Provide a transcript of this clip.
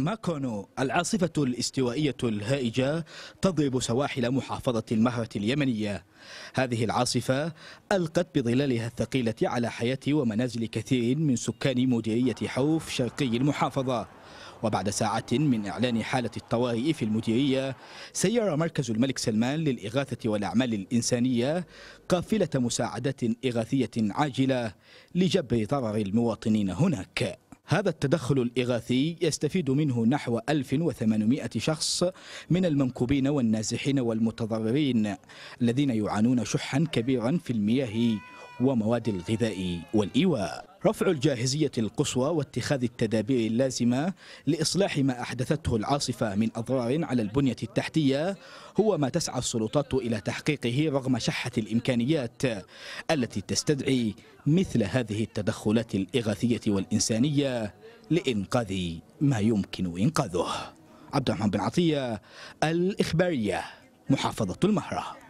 ماكونو العاصفة الاستوائية الهائجة تضرب سواحل محافظة المهرة اليمنية هذه العاصفة ألقت بظلالها الثقيلة على حياة ومنازل كثير من سكان مديرية حوف شرقي المحافظة وبعد ساعة من إعلان حالة الطوارئ في المديرية سير مركز الملك سلمان للإغاثة والأعمال الإنسانية قافلة مساعدات إغاثية عاجلة لجبر ضرر المواطنين هناك هذا التدخل الإغاثي يستفيد منه نحو 1800 شخص من المنكوبين والنازحين والمتضررين الذين يعانون شحا كبيرا في المياه ومواد الغذاء والإيواء رفع الجاهزية القصوى واتخاذ التدابير اللازمة لإصلاح ما أحدثته العاصفة من أضرار على البنية التحتية هو ما تسعى السلطات إلى تحقيقه رغم شحة الإمكانيات التي تستدعي مثل هذه التدخلات الإغاثية والإنسانية لإنقاذ ما يمكن إنقاذه عبد الرحمن بن عطية الإخبارية محافظة المهرة